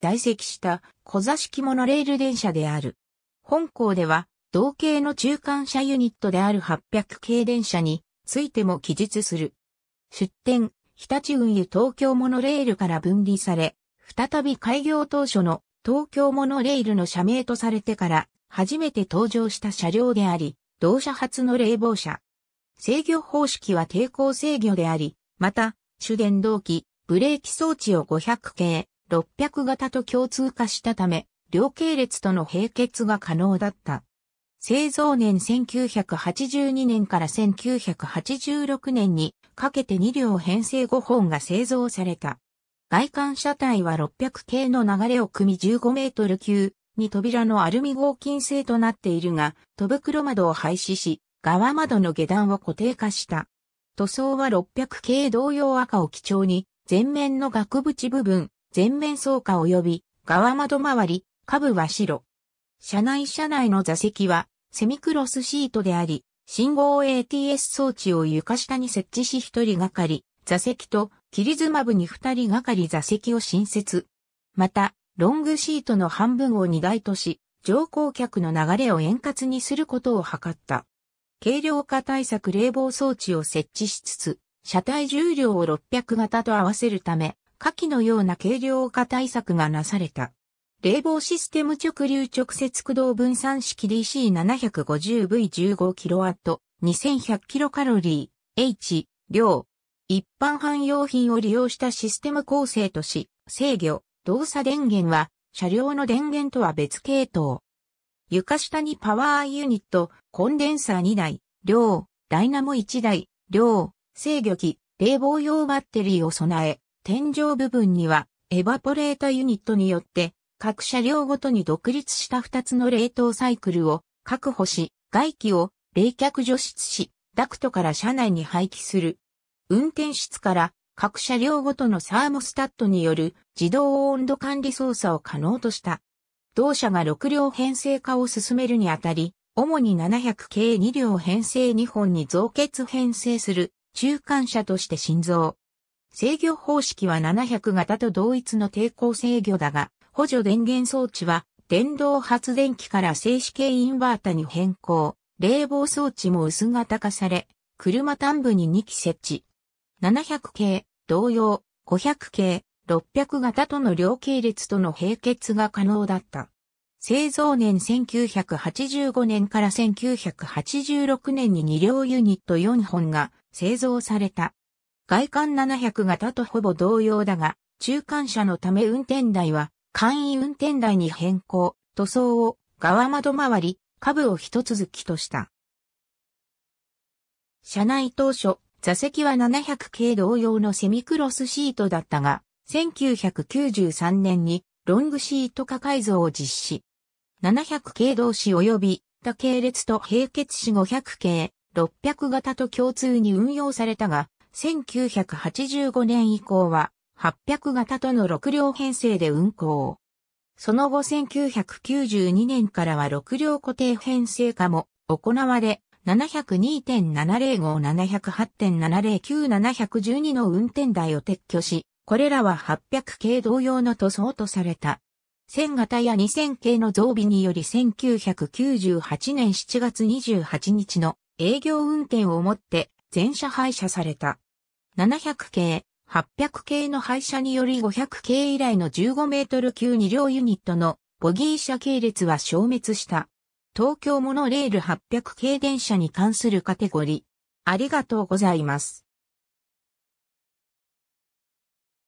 在籍した小座式モノレール電車である。本校では、同系の中間車ユニットである800系電車についても記述する。出展、日立運輸東京モノレールから分離され、再び開業当初の東京モノレールの社名とされてから初めて登場した車両であり、同社初の冷房車。制御方式は抵抗制御であり、また、主電動機、ブレーキ装置を500系、600型と共通化したため、両系列との並結が可能だった。製造年1982年から1986年にかけて2両編成5本が製造された。外観車体は600系の流れを組み15メートル級に扉のアルミ合金製となっているが、戸袋窓を廃止し、側窓の下段を固定化した。塗装は600系同様赤を基調に、前面の額縁部分、前面草加及び側窓周り、下部は白。車内車内の座席はセミクロスシートであり、信号 ATS 装置を床下に設置し1人がかり、座席と切妻部に2人がかり座席を新設。また、ロングシートの半分を荷台とし、乗降客の流れを円滑にすることを図った。軽量化対策冷房装置を設置しつつ、車体重量を600型と合わせるため、下記のような軽量化対策がなされた。冷房システム直流直接駆動分散式 DC750V15kW、2100kcal、H、量。一般汎用品を利用したシステム構成とし、制御、動作電源は、車両の電源とは別系統。床下にパワーユニット、コンデンサー2台、量、ダイナモ1台、量、制御機、冷房用バッテリーを備え、天井部分には、エバポレータユニットによって、各車両ごとに独立した2つの冷凍サイクルを確保し、外気を冷却除湿し、ダクトから車内に排気する。運転室から各車両ごとのサーモスタットによる自動温度管理操作を可能とした。同社が6両編成化を進めるにあたり、主に700系2両編成2本に増結編成する中間車として新造。制御方式は700型と同一の抵抗制御だが、補助電源装置は電動発電機から静止系インバータに変更、冷房装置も薄型化され、車端部に2機設置。700系、同様、500系、600型との両系列との並結が可能だった。製造年1985年から1986年に2両ユニット4本が製造された。外観700型とほぼ同様だが、中間車のため運転台は、簡易運転台に変更、塗装を側窓周り、下部を一続きとした。車内当初、座席は700系同様のセミクロスシートだったが、1993年にロングシート化改造を実施。700系同士及び他系列と並結し500系、600型と共通に運用されたが、1985年以降は800型との6両編成で運行。その後1992年からは6両固定編成化も行われ、702.705、708.709,712の運転台を撤去し、これらは800系同様の塗装とされた。1000型や2000系の増備により1998年7月28日の営業運転をもって全車廃車された。700系、800系の廃車により500系以来の15メートル級2両ユニットのボギー車系列は消滅した。東京モノレール800系電車に関するカテゴリー。ありがとうございます。